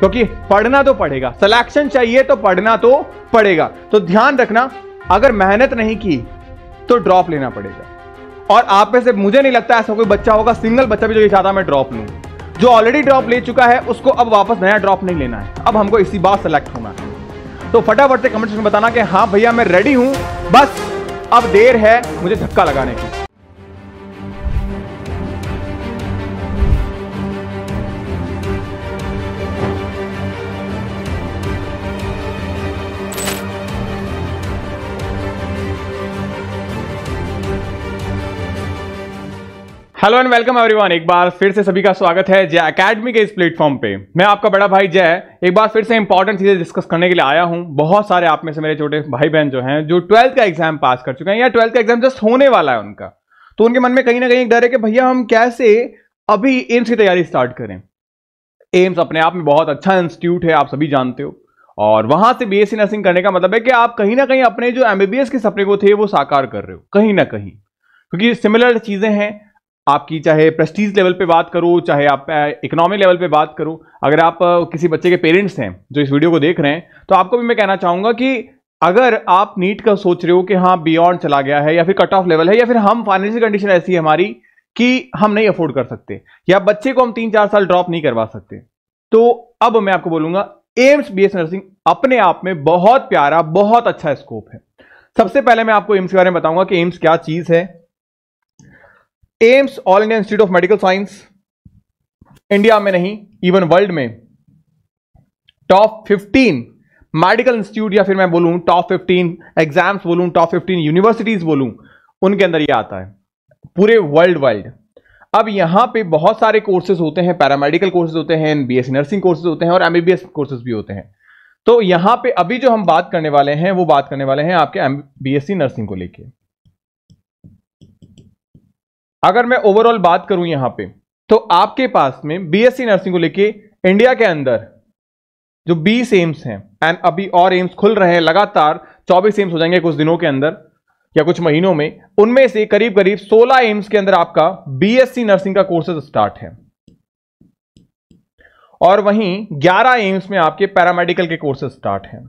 क्योंकि पढ़ना तो पड़ेगा सिलेक्शन चाहिए तो पढ़ना तो पड़ेगा तो ध्यान रखना अगर मेहनत नहीं की तो ड्रॉप लेना पड़ेगा और आप में से मुझे नहीं लगता ऐसा कोई बच्चा होगा सिंगल बच्चा भी जो ये चाहता मैं ड्रॉप लूँ जो ऑलरेडी ड्रॉप ले चुका है उसको अब वापस नया ड्रॉप नहीं लेना है अब हमको इसी बात सेलेक्ट होना है तो फटाफट से कमेंट में बताना कि हाँ भैया मैं रेडी हूँ बस अब देर है मुझे धक्का लगाने की हेलो एंड वेलकम एवरीवन एक बार फिर से सभी का स्वागत है जय अकेडमी के इस प्लेटफॉर्म पे मैं आपका बड़ा भाई जय एक बार फिर से इंपॉर्टेंट चीज़ें डिस्कस करने के लिए आया हूं बहुत सारे आप में से मेरे छोटे भाई बहन जो हैं जो ट्वेल्थ का एग्जाम पास कर चुके हैं या ट्वेल्थ का एग्जाम जस्ट होने वाला है उनका तो उनके मन में कहीं ना कहीं एक डर है कि भैया हम कैसे अभी एम्स की तैयारी स्टार्ट करें एम्स अपने आप में बहुत अच्छा इंस्टीट्यूट है आप सभी जानते हो और वहां से बी एस नर्सिंग करने का मतलब है कि आप कहीं ना कहीं अपने जो एमबीबीएस के सपने को थे वो साकार कर रहे हो कहीं ना कहीं क्योंकि सिमिलर चीज़ें हैं आपकी चाहे प्रेस्टीज लेवल पे बात करो चाहे आप इकोनॉमी लेवल पे बात करो अगर आप किसी बच्चे के पेरेंट्स हैं जो इस वीडियो को देख रहे हैं तो आपको भी मैं कहना चाहूँगा कि अगर आप नीट का सोच रहे हो कि हाँ बियॉन्ड चला गया है या फिर कट ऑफ लेवल है या फिर हम फाइनेंशियल कंडीशन ऐसी है हमारी कि हम नहीं अफोर्ड कर सकते या बच्चे को हम तीन चार साल ड्रॉप नहीं करवा सकते तो अब मैं आपको बोलूंगा एम्स बी एस नर्सिंग अपने आप में बहुत प्यारा बहुत अच्छा स्कोप है सबसे पहले मैं आपको एम्स के बारे में बताऊंगा कि एम्स क्या चीज है AIIMS all India institute of medical science India में नहीं इवन वर्ल्ड में टॉप 15 मेडिकल इंस्टीट्यूट या फिर मैं बोलूं टॉप 15 एग्जाम्स बोलूं टॉप 15 यूनिवर्सिटीज बोलूं उनके अंदर ये आता है पूरे वर्ल्ड वाइड अब यहां पे बहुत सारे कोर्सेज होते हैं पैरामेडिकल कोर्सेज होते हैं बी नर्सिंग कोर्सेज होते हैं और एमबीबीएस कोर्सेज भी होते हैं तो यहां पे अभी जो हम बात करने वाले हैं वो बात करने वाले हैं आपके एम नर्सिंग को लेकर अगर मैं ओवरऑल बात करूं यहां पे तो आपके पास में बीएससी नर्सिंग को लेके इंडिया के अंदर जो बीस एम्स हैं एंड अभी और एम्स खुल रहे हैं लगातार चौबीस एम्स हो जाएंगे कुछ दिनों के अंदर या कुछ महीनों में उनमें से करीब करीब 16 एम्स के अंदर आपका बीएससी नर्सिंग का कोर्सेज स्टार्ट है और वहीं 11 एम्स में आपके पैरामेडिकल के कोर्सेज स्टार्ट हैं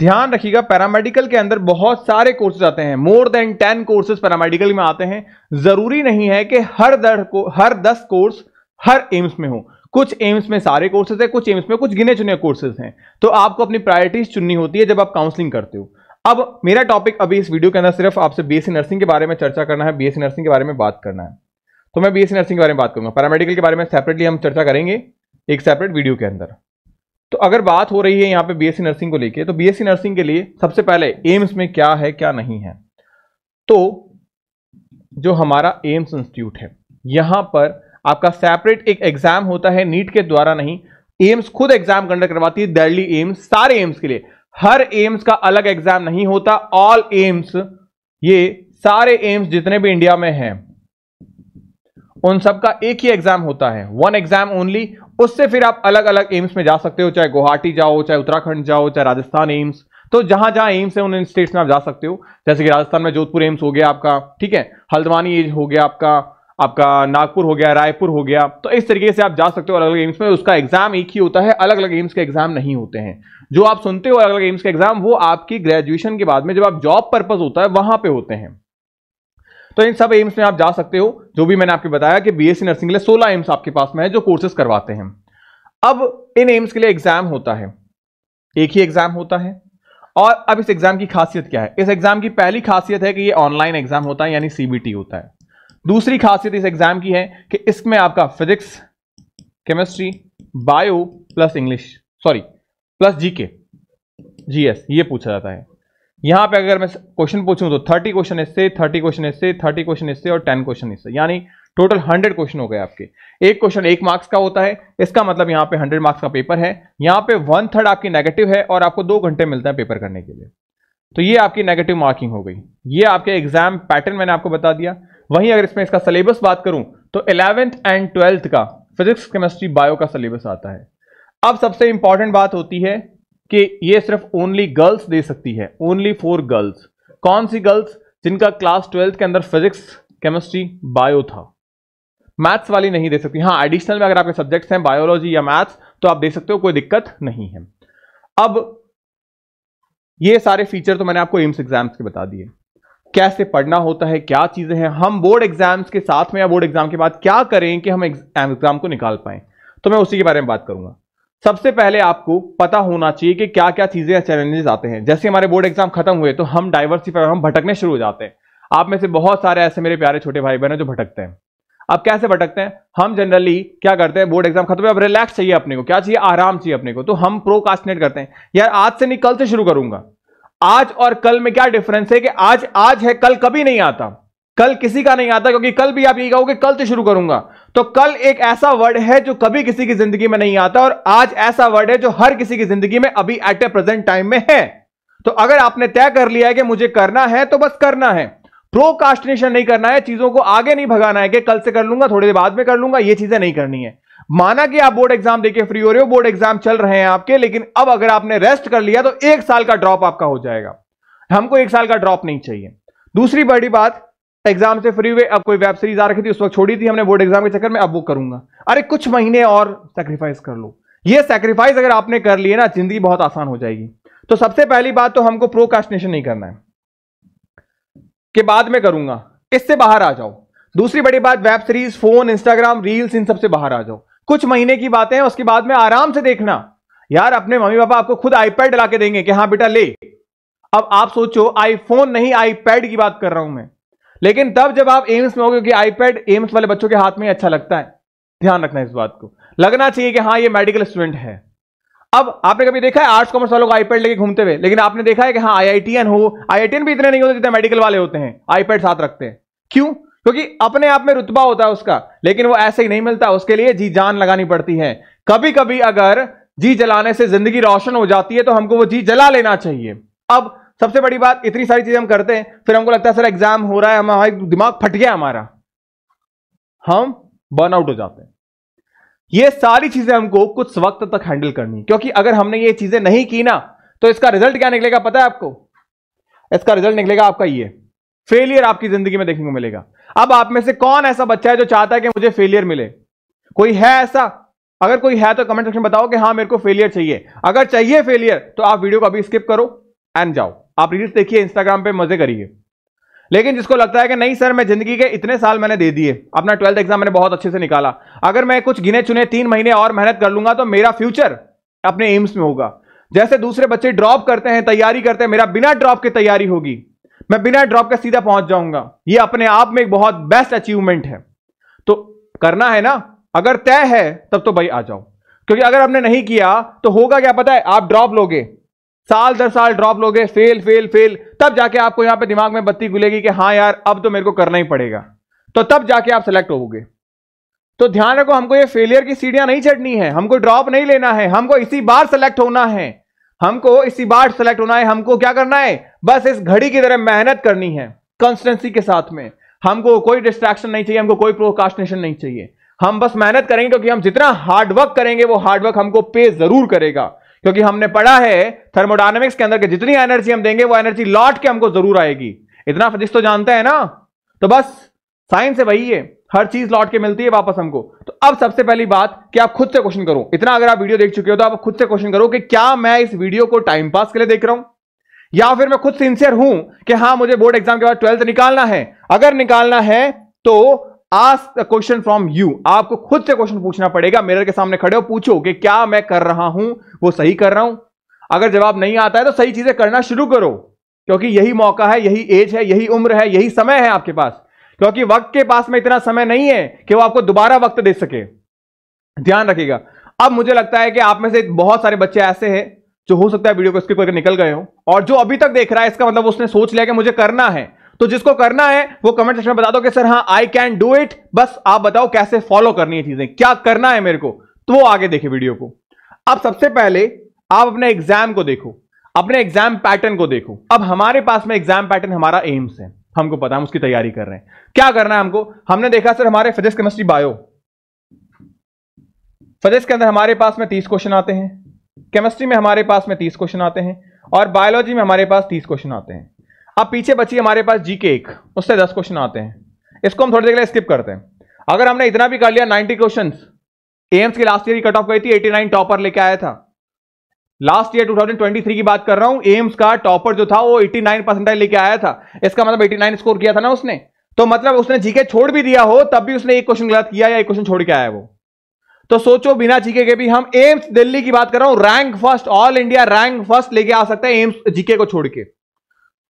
ध्यान रखिएगा पैरामेडिकल के अंदर बहुत सारे कोर्सेज आते हैं more than ten courses paramedical में आते हैं जरूरी नहीं है कि हर दर को हर दस कोर्स हर एम्स में हो कुछ एम्स में सारे कोर्सेज है कुछ एम्स में कुछ गिने चुने कोर्सेज हैं तो आपको अपनी प्रायोरिटीज चुननी होती है जब आप काउंसलिंग करते हो अब मेरा टॉपिक अभी इस वीडियो के अंदर सिर्फ आपसे बीएससी नर्सिंग के बारे में चर्चा करना है बीएससी नर्सिंग के बारे में बात करना है तो मैं बीएससी नर्सिंग के बारे में बात करूंगा पैरामेडिकल के बारे में सेपरेटली हम चर्चा करेंगे एक सेपरेट वीडियो के अंदर तो अगर बात हो रही है यहाँ पे बीएससी नर्सिंग को लेके तो बीएससी नर्सिंग के लिए सबसे पहले एम्स में क्या है क्या नहीं है तो जो हमारा एम्स इंस्टीट्यूट है यहां पर आपका सेपरेट एक एग्जाम होता है नीट के द्वारा नहीं एम्स खुद एग्जाम कंडक्ट करवाती है दिल्ली एम्स सारे एम्स के लिए हर एम्स का अलग एग्जाम नहीं होता ऑल एम्स ये सारे एम्स जितने भी इंडिया में हैं उन सबका एक ही एग्जाम होता है वन एग्जाम ओनली उससे फिर आप अलग अलग एम्स में जा सकते हो चाहे गुवाहाटी जाओ चाहे उत्तराखंड जाओ चाहे राजस्थान एम्स तो जहां जहां एम्स है उन स्टेट्स में आप जा सकते हो जैसे कि राजस्थान में जोधपुर एम्स हो गया आपका ठीक है हल्द्वानी एज हो गया आपका आपका नागपुर हो गया रायपुर हो गया तो इस तरीके से आप जा सकते हो अलग अलग एम्स में उसका एग्जाम एक ही होता है अलग अलग एम्स के एग्जाम नहीं होते हैं जो आप सुनते हो अलग अलग एम्स के एग्जाम वो आपकी ग्रेजुएशन के बाद में जब आप जॉब पर्पज होता है वहां पे होते हैं तो इन सब एम्स में आप जा सकते हो जो भी मैंने आपको बताया कि बीएससी नर्सिंग के लिए सोलह एम्स आपके पास में है जो कोर्सेस करवाते हैं अब इन एम्स के लिए एग्जाम होता है एक ही एग्जाम होता है और अब इस एग्जाम की खासियत क्या है इस एग्जाम की पहली खासियत है कि ये ऑनलाइन एग्जाम होता है यानी सीबीटी होता है दूसरी खासियत इस एग्जाम की है कि इसमें आपका physics chemistry bio plus English sorry plus GK GS ये पूछा जाता है यहाँ पे अगर मैं क्वेश्चन पूछूं तो थर्टी क्वेश्चन इससे थर्टी क्वेश्चन इससे थर्टी क्वेश्चन इससे और टेन क्वेश्चन इससे यानी टोटल हंड्रेड क्वेश्चन हो गए आपके एक क्वेश्चन एक मार्क्स का होता है इसका मतलब यहाँ पे हंड्रेड मार्क्स का पेपर है यहाँ पे वन थर्ड आपकी नेगेटिव है और आपको दो घंटे मिलता है पेपर करने के लिए तो ये आपकी नेगेटिव मार्किंग हो गई ये आपके एग्जाम पैटर्न मैंने आपको बता दिया वहीं अगर इसमें इसका सिलेबस बात करूं तो इलेवेंथ एंड ट्वेल्थ का फिजिक्स केमिस्ट्री बायो का सिलेबस आता है अब सबसे इंपॉर्टेंट बात होती है कि ये सिर्फ ओनली गर्ल्स दे सकती है ओनली फोर गर्ल्स कौन सी गर्ल्स जिनका क्लास ट्वेल्थ के अंदर फिजिक्स केमिस्ट्री बायो था मैथ्स वाली नहीं दे सकती हाँ एडिशनल में अगर आपके सब्जेक्ट्स हैं बायोलॉजी या मैथ्स तो आप दे सकते हो कोई दिक्कत नहीं है अब ये सारे फीचर तो मैंने आपको एम्स एग्जाम्स के बता दिए कैसे पढ़ना होता है क्या चीज़ें हैं हम बोर्ड एग्जाम्स के साथ में या बोर्ड एग्जाम के बाद क्या करें कि हम एग्जाम को निकाल पाए तो मैं उसी के बारे में बात करूंगा सबसे पहले आपको पता होना चाहिए कि क्या क्या चीजें या चैलेंजेस आते हैं जैसे हमारे बोर्ड एग्जाम खत्म हुए तो हम डाइवर्सिफाई हम भटकने शुरू हो जाते हैं आप में से बहुत सारे ऐसे मेरे प्यारे छोटे भाई बहन है जो भटकते हैं अब कैसे भटकते हैं हम जनरली क्या करते हैं बोर्ड एग्जाम खत्म है अब रिलैक्स चाहिए अपने को क्या चाहिए आराम चाहिए अपने को तो हम प्रोकास्टिनेट करते हैं यार आज से नहीं कल से शुरू करूंगा आज और कल में क्या डिफरेंस है कि आज आज है कल कभी नहीं आता कल किसी का नहीं आता क्योंकि कल भी आप यही कहोगे कल से तो शुरू करूंगा तो कल एक ऐसा वर्ड है जो कभी किसी की जिंदगी में नहीं आता और आज ऐसा वर्ड है जो हर किसी की जिंदगी में अभी एट ए प्रेजेंट टाइम में है तो अगर आपने तय कर लिया है कि मुझे करना है तो बस करना है प्रोकास्टिनेशन नहीं करना है चीजों को आगे नहीं भगाना है कि कल से कर लूंगा थोड़ी देर बाद में कर लूंगा ये चीजें नहीं करनी है माना कि आप बोर्ड एग्जाम देके फ्री हो रहे हो बोर्ड एग्जाम चल रहे हैं आपके लेकिन अब अगर आपने रेस्ट कर लिया तो एक साल का ड्रॉप आपका हो जाएगा हमको एक साल का ड्रॉप नहीं चाहिए दूसरी बड़ी बात एग्जाम से फ्री हुए अब कोई वेब सीरीज आ रखी थी उस वक्त छोड़ी थी हमने बोर्ड एग्जाम के चक्कर में अब वो करूंगा अरे कुछ महीने और सेक्रीफाइस कर लो ये सेक्रीफाइस अगर आपने कर लिए ना जिंदगी बहुत आसान हो जाएगी तो सबसे पहली बात तो हमको प्रोकास्टिनेशन नहीं करना है के बाद में करूंगा इससे बाहर आ जाओ दूसरी बड़ी बात web series phone Instagram reels इन सबसे बाहर आ जाओ कुछ महीने की बातें हैं उसके बाद में आराम से देखना यार अपने मम्मी पापा आपको खुद आईपैड ला के देंगे कि हाँ बेटा ले अब आप सोचो आईफोन नहीं आईपैड की बात कर रहा हूं मैं लेकिन तब जब आप एम्स में हो क्योंकि आईपैड एम्स वाले बच्चों के हाथ में अच्छा लगता है ध्यान रखना इस बात को लगना चाहिए कि हाँ ये मेडिकल स्टूडेंट है अब आपने कभी देखा है आर्ट्स कॉमर्स वालों को आईपैड लेके घूमते हुए लेकिन आपने देखा है कि हाँ आई हो आई भी इतने नहीं होते जितने मेडिकल वाले होते हैं आईपैड साथ रखते हैं क्यों क्योंकि अपने आप में रुतबा होता है उसका लेकिन वो ऐसे ही नहीं मिलता उसके लिए जी जान लगानी पड़ती है कभी कभी अगर जी जलाने से जिंदगी रोशन हो जाती है तो हमको वो जी जला लेना चाहिए अब सबसे बड़ी बात इतनी सारी चीजें हम करते हैं फिर हमको लगता है सर एग्जाम हो रहा है हमारा दिमाग फट गया हमारा हम बर्न आउट हो जाते हैं ये सारी चीजें हमको कुछ वक्त तक हैंडल करनी क्योंकि अगर हमने ये चीजें नहीं की ना तो इसका रिजल्ट क्या निकलेगा पता है आपको इसका रिजल्ट निकलेगा आपका ये फेलियर आपकी जिंदगी में देखने को मिलेगा अब आप में से कौन ऐसा बच्चा है जो चाहता है कि मुझे फेलियर मिले कोई है ऐसा अगर कोई है तो कमेंट सेक्शन में बताओ कि हाँ मेरे को फेलियर चाहिए अगर चाहिए फेलियर तो आप वीडियो को अभी स्किप करो एंड जाओ आप रील्स देखिए इंस्टाग्राम पे मजे करिए लेकिन जिसको लगता है कि नहीं सर मैं जिंदगी के इतने साल मैंने दे दिए अपना ट्वेल्थ एग्जाम मैंने बहुत अच्छे से निकाला अगर मैं कुछ गिने चुने तीन महीने और मेहनत कर लूंगा तो मेरा फ्यूचर अपने एम्स में होगा जैसे दूसरे बच्चे ड्रॉप करते हैं तैयारी करते हैं मेरा बिना ड्रॉप की तैयारी होगी मैं बिना ड्रॉप के सीधा पहुंच जाऊंगा ये अपने आप में एक बहुत बेस्ट अचीवमेंट है तो करना है ना अगर तय है तब तो भाई आ जाओ क्योंकि अगर आपने नहीं किया तो होगा क्या पता है आप ड्रॉप लोगे साल दर साल ड्रॉप लोगे फेल फेल फेल तब जाके आपको यहां पे दिमाग में बत्ती खुलेगी कि हाँ यार अब तो मेरे को करना ही पड़ेगा तो तब जाके आप सेलेक्ट होगे तो ध्यान रखो हमको ये फेलियर की सीढ़ियां नहीं चढ़नी है हमको ड्रॉप नहीं लेना है हमको इसी बार सेलेक्ट होना है हमको इसी बार सेलेक्ट होना है हमको क्या करना है बस इस घड़ी की तरह मेहनत करनी है कंस्टेंसी के साथ में हमको कोई डिस्ट्रैक्शन नहीं चाहिए हमको कोई प्रोकास्टिनेशन नहीं चाहिए हम बस मेहनत करेंगे क्योंकि हम जितना हार्डवर्क करेंगे वो हार्डवर्क हमको पे जरूर करेगा क्योंकि हमने पढ़ा है थर्मोडायनेमिक्स के अंदर के जितनी एनर्जी हम देंगे वो एनर्जी लौट के हमको जरूर आएगी इतना फिजिक्स तो जानते हैं ना तो बस साइंस है वही है हर चीज लौट के मिलती है वापस हमको तो अब सबसे पहली बात कि आप खुद से क्वेश्चन करो इतना अगर आप वीडियो देख चुके हो तो आप खुद से क्वेश्चन करो कि क्या मैं इस वीडियो को टाइम पास के लिए देख रहा हूं या फिर मैं खुद सिंसियर हूं कि हां मुझे बोर्ड एग्जाम के बाद ट्वेल्थ निकालना है अगर निकालना है तो आस क्वेश्चन फ्रॉम यू आपको खुद से क्वेश्चन पूछना पड़ेगा मिरर के सामने खड़े हो पूछो कि क्या मैं कर रहा हूं वो सही कर रहा हूं अगर जवाब नहीं आता है तो सही चीजें करना शुरू करो क्योंकि यही मौका है यही एज है यही उम्र है यही समय है आपके पास क्योंकि वक्त के पास में इतना समय नहीं है कि वो आपको दोबारा वक्त दे सके ध्यान रखिएगा अब मुझे लगता है कि आप में से बहुत सारे बच्चे ऐसे हैं जो हो सकता है वीडियो को स्किप करके निकल गए हो और जो अभी तक देख रहा है इसका मतलब उसने सोच लिया कि मुझे करना है तो जिसको करना है वो कमेंट सेक्शन में बता दो कि सर हाँ आई कैन डू इट बस आप बताओ कैसे फॉलो करनी है चीजें क्या करना है मेरे को तो वो आगे देखे वीडियो को अब सबसे पहले आप अपने एग्जाम को देखो अपने एग्जाम पैटर्न को देखो अब हमारे पास में एग्जाम पैटर्न हमारा एम्स है हमको पता हम उसकी तैयारी कर रहे हैं क्या करना है हमको हमने देखा सर हमारे फिजिक्स केमिस्ट्री बायो फिजिक्स के अंदर हमारे पास में तीस क्वेश्चन आते हैं केमिस्ट्री में हमारे पास में तीस क्वेश्चन आते हैं और बायोलॉजी में हमारे पास तीस क्वेश्चन आते हैं अब पीछे बची हमारे पास जी के एक उससे दस क्वेश्चन आते हैं इसको हम थोड़ी देर के लिए स्किप करते हैं अगर हमने इतना भी कर लिया नाइनटी क्वेश्चन एम्स की लास्ट ईयर की कट ऑफ गई थी एटी नाइन टॉपर लेके आया था लास्ट ईयर 2023 की बात कर रहा हूं एम्स का टॉपर जो था वो 89 परसेंटाइल लेके आया था इसका मतलब 89 स्कोर किया था ना उसने तो मतलब उसने जीके छोड़ भी दिया हो तब भी उसने एक क्वेश्चन गलत किया या एक क्वेश्चन छोड़ के आया वो तो सोचो बिना जीके के भी हम एम्स दिल्ली की बात कर रहा हूं rank first all India rank first लेके आ सकते हैं एम्स जीके को छोड़ के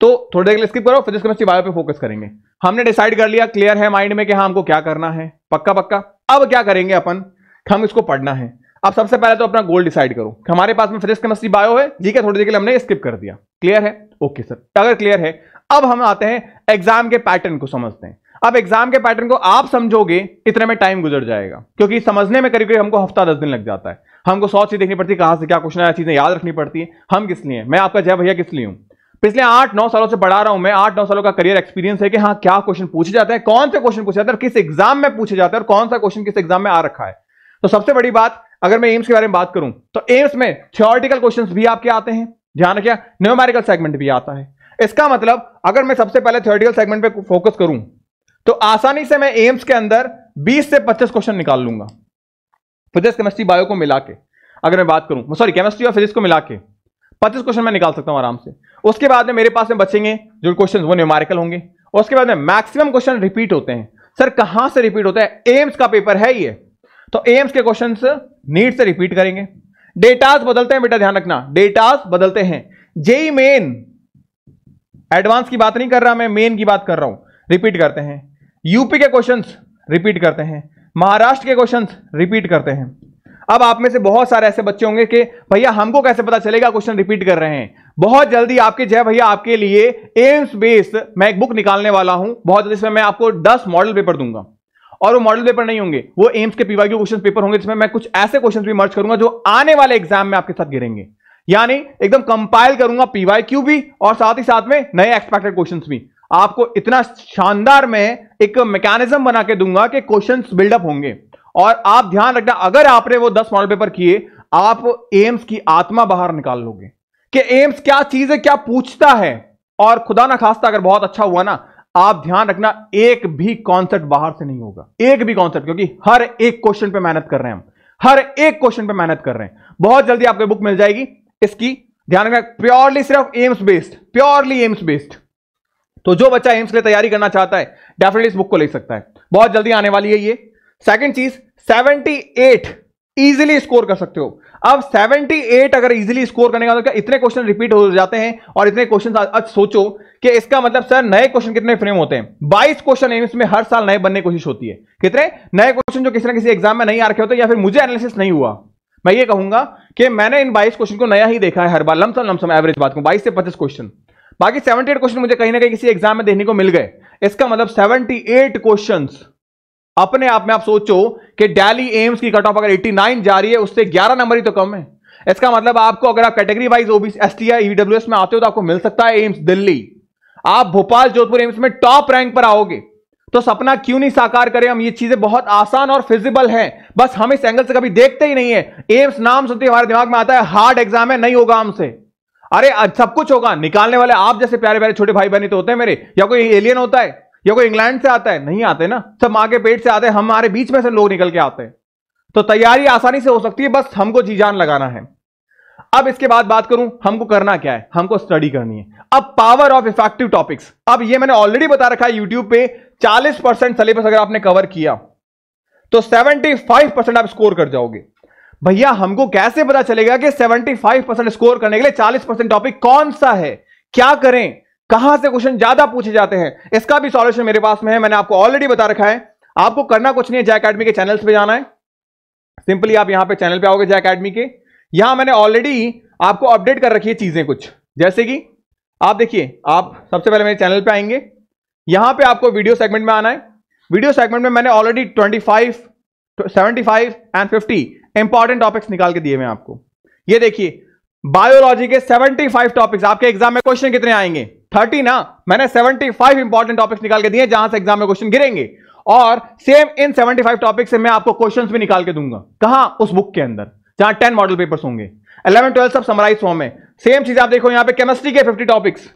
तो थोड़ी देर के लिए स्किप करो फिजिक्स केमिस्ट्री बायो पे फोकस करेंगे हमने डिसाइड कर लिया क्लियर है माइंड में कि हाँ हमको क्या करना है पक्का पक्का अब क्या करेंगे अपन हम इसको पढ़ना है अब सबसे पहले तो अपना गोल डिसाइड करो हमारे पास में फिजिक्स केमिस्ट्री बायो है ठीक है थोड़ी देर के लिए हमने स्किप कर दिया क्लियर है ओके सर अगर क्लियर है अब हम आते हैं एग्जाम के पैटर्न को समझते हैं अब एग्जाम के पैटर्न को आप समझोगे इतने में टाइम गुजर जाएगा क्योंकि समझने में करीब करीब हमको हफ्ता दस दिन लग जाता है हमको सौ चीज देखनी पड़ती है कहां से क्या क्वेश्चन आया चीजें याद रखनी पड़ती है हम किस लिए मैं आपका जय भैया किस लिए हूं पिछले आठ नौ सालों से पढ़ा रहा हूं मैं आठ नौ सालों का करियर एक्सपीरियंस है कि हाँ क्या क्वेश्चन पूछे जाते हैं कौन से क्वेश्चन पूछे जाते हैं किस एग्जाम में पूछे जाते हैं और कौन सा क्वेश्चन किस एग्जाम में आ रखा है तो सबसे बड़ी बात अगर मैं एम्स के बारे में बात करूं तो एम्स में थियोरटिकल क्वेश्चन भी आपके आते हैं ध्यान रखिए न्यूमेरिकल सेगमेंट भी आता है इसका मतलब अगर मैं सबसे पहले थियोरटिकल सेगमेंट पर फोकस करूं तो आसानी से मैं एम्स के अंदर बीस से पच्चीस क्वेश्चन निकाल लूंगा फिजिक्स केमिस्ट्री बायो को मिला के अगर मैं बात करूं सॉरी केमिस्ट्री और फिजिक्स को मिला के पच्चीस क्वेश्चन मैं निकाल सकता हूं आराम से उसके बाद में मेरे पास में बचेंगे जो क्वेश्चन वो न्यूमारिकल होंगे उसके बाद में मैक्सिमम क्वेश्चन रिपीट होते हैं सर कहां से रिपीट होता है एम्स का पेपर है ये तो एम्स के क्वेश्चन नीट से रिपीट करेंगे डेटाज बदलते हैं बेटा ध्यान रखना डेटाज बदलते हैं जेई मेन एडवांस की बात नहीं कर रहा मैं मेन की बात कर रहा हूं रिपीट करते हैं यूपी के क्वेश्चंस रिपीट करते हैं महाराष्ट्र के क्वेश्चंस रिपीट करते हैं अब आप में से बहुत सारे ऐसे बच्चे होंगे कि भैया हमको कैसे पता चलेगा क्वेश्चन रिपीट कर रहे हैं बहुत जल्दी आपके जय भैया आपके लिए एम्स बेस्ड मैं एक बुक निकालने वाला हूं बहुत जल्दी इसमें मैं आपको दस मॉडल पेपर दूंगा और वो मॉडल पेपर नहीं होंगे वो एम्स के पीवाई क्वेश्चन पेपर होंगे जिसमें मैं कुछ ऐसे क्वेश्चन भी मर्ज करूंगा जो आने वाले एग्जाम में आपके साथ गिरेंगे यानी एकदम कंपाइल करूंगा पीवाई क्यू भी और साथ ही साथ में नए एक्सपेक्टेड क्वेश्चंस भी आपको इतना शानदार मैं एक मैकेनिज्म बना के दूंगा कि क्वेश्चंस बिल्डअप होंगे और आप ध्यान रखना अगर आपने वो दस मॉडल पेपर किए आप एम्स की आत्मा बाहर निकाल लोगे कि एम्स क्या चीज है क्या पूछता है और खुदा ना खास्ता अगर बहुत अच्छा हुआ ना आप ध्यान रखना एक भी कॉन्सेप्ट बाहर से नहीं होगा एक भी कॉन्सेप्ट क्योंकि हर एक क्वेश्चन पे मेहनत कर रहे हैं हम हर एक क्वेश्चन पे मेहनत कर रहे हैं बहुत जल्दी आपको बुक मिल जाएगी इसकी ध्यान रखना प्योरली सिर्फ AIIMS based purely AIIMS based तो जो बच्चा एम्स के लिए तैयारी करना चाहता है डेफिनेटली इस बुक को ले सकता है बहुत जल्दी आने वाली है ये सेकंड चीज 78 इजीली स्कोर कर सकते हो अब 78 अगर इजीली स्कोर करने का तो क्या इतने क्वेश्चन रिपीट हो जाते हैं और इतने क्वेश्चन आज सोचो कि इसका मतलब सर नए क्वेश्चन कितने फ्रेम होते हैं 22 क्वेश्चन एम्स में हर साल नए बनने की कोशिश होती है कितने नए क्वेश्चन जो किसी ना किसी एग्जाम में नहीं आ रखे होते या फिर मुझे एनालिसिस नहीं हुआ मैं ये कहूंगा कि मैंने इन 22 क्वेश्चन को नया ही देखा है हर बार लमसम लमसम एवरेज बात को 22 से 25 क्वेश्चन बाकी 78 क्वेश्चन मुझे कहीं ना कहीं किसी एग्जाम में देखने को मिल गए इसका मतलब 78 क्वेश्चंस अपने आप में आप सोचो कि डेली एम्स की कट ऑफ अगर 89 जा रही है उससे 11 नंबर ही तो कम है इसका मतलब आपको अगर आप category wise OBC S T आई में आते हो तो आपको मिल सकता है एम्स दिल्ली आप भोपाल जोधपुर एम्स में टॉप रैंक पर आओगे तो सपना क्यों नहीं साकार करें हम ये चीजें बहुत आसान और फिजिबल हैं बस हम इस एंगल से कभी देखते ही नहीं है एम्स नाम सुनते हमारे दिमाग में आता है हार्ड एग्जाम है नहीं होगा हमसे अरे सब कुछ होगा निकालने वाले आप जैसे प्यारे प्यारे छोटे भाई बहनी तो होते हैं मेरे या कोई एलियन होता है या कोई इंग्लैंड से आता है नहीं आते ना सब माँ के पेट से आते हैं हमारे बीच में से लोग निकल के आते हैं तो तैयारी आसानी से हो सकती है बस हमको जी जान लगाना है अब इसके बाद बात करूं हमको करना क्या है हमको स्टडी करनी है अब पावर ऑफ इफेक्टिव टॉपिक्स अब ये मैंने ऑलरेडी बता रखा है यूट्यूब पे 40 परसेंट सिलेबस अगर आपने कवर किया तो 75 परसेंट आप स्कोर कर जाओगे भैया हमको कैसे पता चलेगा कि 75 परसेंट स्कोर करने के लिए 40 परसेंट टॉपिक कौन सा है क्या करें कहां से क्वेश्चन ज्यादा पूछे जाते हैं इसका भी सॉल्यूशन मेरे पास में है मैंने आपको ऑलरेडी बता रखा है आपको करना कुछ नहीं है जय अकेडमी के चैनल्स पे जाना है सिंपली आप यहां पे चैनल पे आओगे जय अकेडमी के यहां मैंने ऑलरेडी आपको अपडेट कर रखी है चीजें कुछ जैसे कि आप देखिए आप सबसे पहले मेरे चैनल पर आएंगे यहां पर आपको वीडियो सेगमेंट में आना है वीडियो सेगमेंट में मैंने already twenty five seventy five and fifty important topics निकाल के दिए हुए आपको ये देखिए बायोलॉजी के सेवेंटी फाइव टॉपिक्स आपके एग्जाम में क्वेश्चन कितने आएंगे थर्टी ना मैंने सेवेंटी फाइव इंपॉर्टेंट टॉपिक्स निकाल के दिए जहां से एग्जाम में क्वेश्चन गिरेंगे और सेम इन सेवेंटी फाइव टॉपिक से मैं आपको क्वेश्चन भी निकाल के दूंगा कहा उस बुक के अंदर जहां टेन मॉडल पेपर्स होंगे इलेवन ट्वेल्थ सब समराइज फॉर्म में सेम चीज आप देखो यहां पर केमिस्ट्री के फिफ्टी टॉपिक्स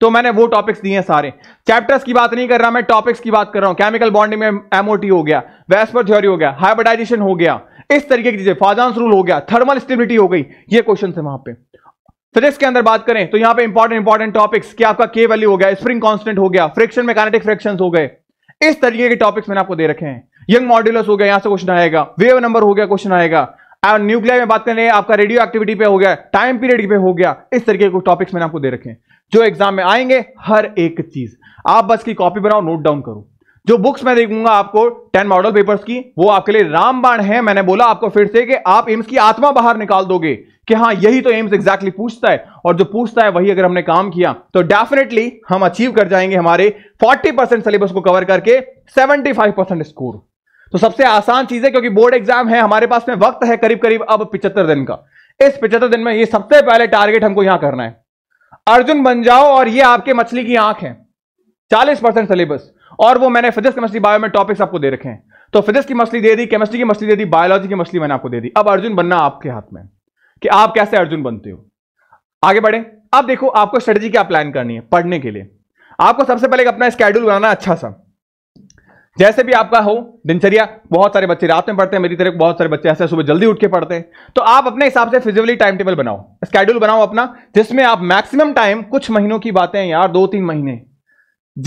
तो मैंने वो टॉपिक्स दिए हैं सारे चैप्टर्स की बात नहीं कर रहा मैं टॉपिक्स की बात कर रहा हूं केमिकल बॉन्डिंग में एमओटी हो गया वेस्पर थ्योरी हो गया हाइब्रिडाइजेशन हो गया इस तरीके की चीजें फाजांस रूल हो गया थर्मल स्टेबिलिटी हो गई ये क्वेश्चन है वहां पे फिजिक्स के अंदर बात करें तो यहां पे इंपॉर्टेंट इंपॉर्टेंट टॉपिक्स कि आपका के वैल्यू हो गया स्प्रिंग कांस्टेंट हो गया फ्रिक्शन मैकेनेटिक फ्रिक्शंस हो गए इस तरीके के टॉपिक्स मैंने आपको दे रखे हैं यंग मॉड्यूलस हो गया यहां से क्वेश्चन आएगा वेव नंबर हो गया क्वेश्चन आएगा न्यूक्लियर में बात करें आपका रेडियो एक्टिविटी पे हो गया टाइम पीरियड पे हो गया इस तरीके के टॉपिक्स मैंने आपको दे रखे हैं जो एग्जाम में आएंगे हर एक चीज आप बस की कॉपी बनाओ नोट डाउन करो जो बुक्स मैं देखूंगा आपको टेन मॉडल पेपर्स की वो आपके लिए रामबाण है मैंने बोला आपको फिर से कि आप इम्स की आत्मा बाहर निकाल दोगे कि हाँ यही तो एम्स एग्जैक्टली पूछता है और जो पूछता है वही अगर हमने काम किया तो डेफिनेटली हम अचीव कर जाएंगे हमारे 40 परसेंट सिलेबस को कवर करके 75 परसेंट स्कोर तो सबसे आसान चीज है क्योंकि बोर्ड एग्जाम है हमारे पास में वक्त है करीब करीब अब पिछहत्तर दिन का इस पिछहत्तर दिन में ये सबसे पहले टारगेट हमको यहां करना है अर्जुन बन जाओ और ये आपके मछली की आंख है चालीस परसेंट सिलेबस और वो मैंने फिजिक्स केमिस्ट्री बायो में टॉपिक्स आपको दे रखे हैं तो फिजिक्स की मछली दे दी केमिस्ट्री की मछली दे दी बायोलॉजी की मछली मैंने आपको दे दी अब अर्जुन बनना आपके हाथ में कि आप कैसे अर्जुन बनते हो आगे बढ़े अब देखो आपको स्ट्रेटजी क्या प्लान करनी है पढ़ने के लिए आपको सबसे पहले अपना स्केड्यूल बनाना अच्छा सा जैसे भी आपका हो दिनचर्या बहुत सारे बच्चे रात में पढ़ते हैं मेरी तरह बहुत सारे बच्चे ऐसे सुबह जल्दी उठ के पढ़ते हैं तो आप अपने हिसाब से फिजिकली टाइम टेबल बनाओ स्केड्यूल बनाओ अपना जिसमें आप मैक्सिमम टाइम कुछ महीनों की बातें यार दो तीन महीने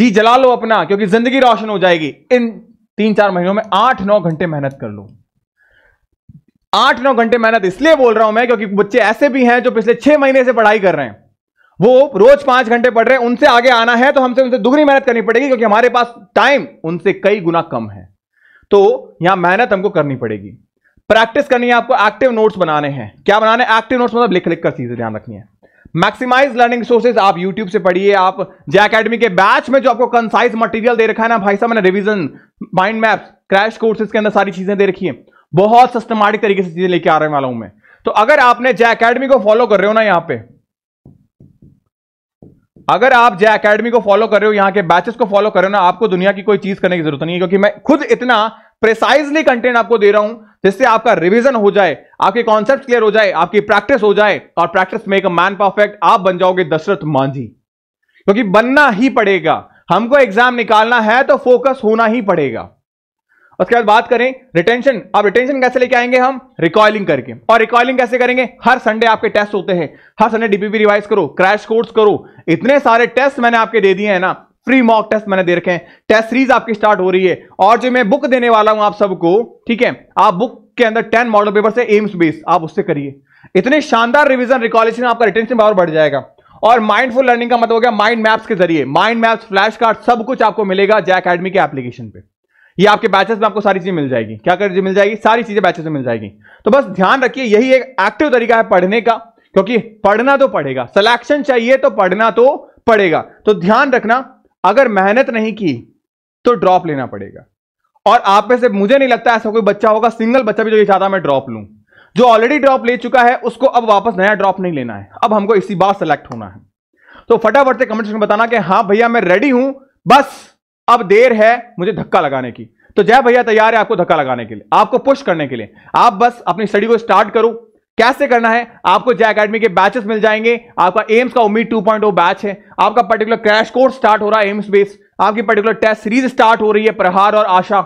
जी जला लो अपना क्योंकि जिंदगी रोशन हो जाएगी इन तीन चार महीनों में आठ नौ घंटे मेहनत कर लो आठ नौ घंटे मेहनत इसलिए बोल रहा हूं मैं क्योंकि बच्चे ऐसे भी हैं जो पिछले छह महीने से पढ़ाई कर रहे हैं वो रोज पांच घंटे पढ़ रहे हैं उनसे आगे आना है तो हमसे उनसे दुगनी मेहनत करनी पड़ेगी क्योंकि हमारे पास टाइम उनसे कई गुना कम है तो यहां मेहनत हमको करनी पड़ेगी प्रैक्टिस करनी है आपको एक्टिव नोट्स बनाने हैं क्या बनाने एक्टिव नोट्स मतलब लिख लिख कर चीजें ध्यान रखनी है मैक्सिमाइज लर्निंग सोर्सेज आप यूट्यूब से पढ़िए आप जे अकेडमी के बैच में जो आपको कंसाइज मटेरियल दे रखा है ना भाई साहब मैंने revision mind map crash courses के अंदर सारी चीजें दे रखी है बहुत सिस्टमैटिक तरीके से चीजें लेके आ रहे वाला हूं मैं तो अगर आपने जय अकेडमी को फॉलो कर रहे हो ना यहां पे अगर आप जय अकेडमी को फॉलो कर रहे हो यहां के बैचेस को फॉलो कर रहे हो ना आपको दुनिया की कोई चीज करने की जरूरत नहीं है क्योंकि मैं खुद इतना प्रिसाइजली कंटेंट आपको दे रहा हूं जिससे आपका रिवीजन हो जाए आपके कॉन्सेप्ट क्लियर हो जाए आपकी प्रैक्टिस हो जाए और practice make a man perfect आप बन जाओगे दशरथ मांझी क्योंकि बनना ही पड़ेगा हमको एग्जाम निकालना है तो फोकस होना ही पड़ेगा उसके बाद बात करें रिटेंशन अब रिटेंशन कैसे लेके आएंगे हम रिकॉइलिंग करके और रिकॉइलिंग कैसे करेंगे हर संडे आपके टेस्ट होते हैं हर संडे डीपीपी रिवाइज करो क्रैश कोर्स करो इतने सारे टेस्ट मैंने आपके दे दिए हैं ना फ्री मॉक टेस्ट मैंने दे रखे हैं टेस्ट सीरीज आपकी स्टार्ट हो रही है और जो मैं बुक देने वाला हूं आप सबको ठीक है आप बुक के अंदर टेन मॉडल पेपर से एम्स बेस आप उससे करिए इतने शानदार रिविजन रिकॉलेशन आपका रिटेंशन पावर बढ़ जाएगा और माइंडफुल लर्निंग का मतलब हो गया माइंड मैप्स के जरिए माइंड मैप्स फ्लैश कार्ड सब कुछ आपको मिलेगा जैक अकेडमी के एप्लीकेशन पे ये आपके बैचेस में आपको सारी चीजें मिल जाएगी क्या कर मिल जाएगी सारी चीजें बैचेस में मिल जाएगी तो बस ध्यान रखिए यही एक एक्टिव तरीका है पढ़ने का क्योंकि पढ़ना तो पड़ेगा सिलेक्शन चाहिए तो पढ़ना तो पड़ेगा तो ध्यान रखना अगर मेहनत नहीं की तो ड्रॉप लेना पड़ेगा और आप में से मुझे नहीं लगता ऐसा कोई बच्चा होगा सिंगल बच्चा भी जो ये चाहता मैं ड्रॉप लूं जो ऑलरेडी ड्रॉप ले चुका है उसको अब वापस नया ड्रॉप नहीं लेना है अब हमको इसी बार सेलेक्ट होना है तो फटाफट से कमेंट में बताना कि हाँ भैया मैं रेडी हूं बस अब देर है मुझे धक्का लगाने की तो जय भैया तैयार है आपको धक्का लगाने के लिए आपको पुश करने के लिए आप बस अपनी स्टडी को स्टार्ट करो कैसे करना है आपको जय अकेडमी के बैचेस मिल जाएंगे आपका एम्स का उम्मीद 2.0 बैच है आपका पर्टिकुलर क्रैश कोर्स स्टार्ट हो रहा है एम्स बेस आपकी पर्टिकुलर टेस्ट सीरीज स्टार्ट हो रही है प्रहार और आशा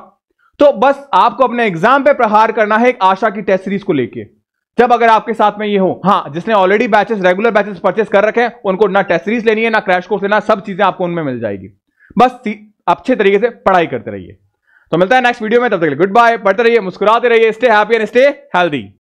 तो बस आपको अपने एग्जाम पे प्रहार करना है एक आशा की टेस्ट सीरीज को लेके जब अगर आपके साथ में ये हो हाँ जिसने already batches regular batches purchase कर रखे हैं उनको ना टेस्ट सीरीज लेनी है ना क्रैश कोर्स लेना सब चीजें आपको उनमें मिल जाएगी बस अच्छे तरीके से पढ़ाई करते रहिए तो मिलता है नेक्स्ट वीडियो में तब तक गुड बाय पढ़ते रहिए मुस्कुराते रहिए stay happy and stay healthy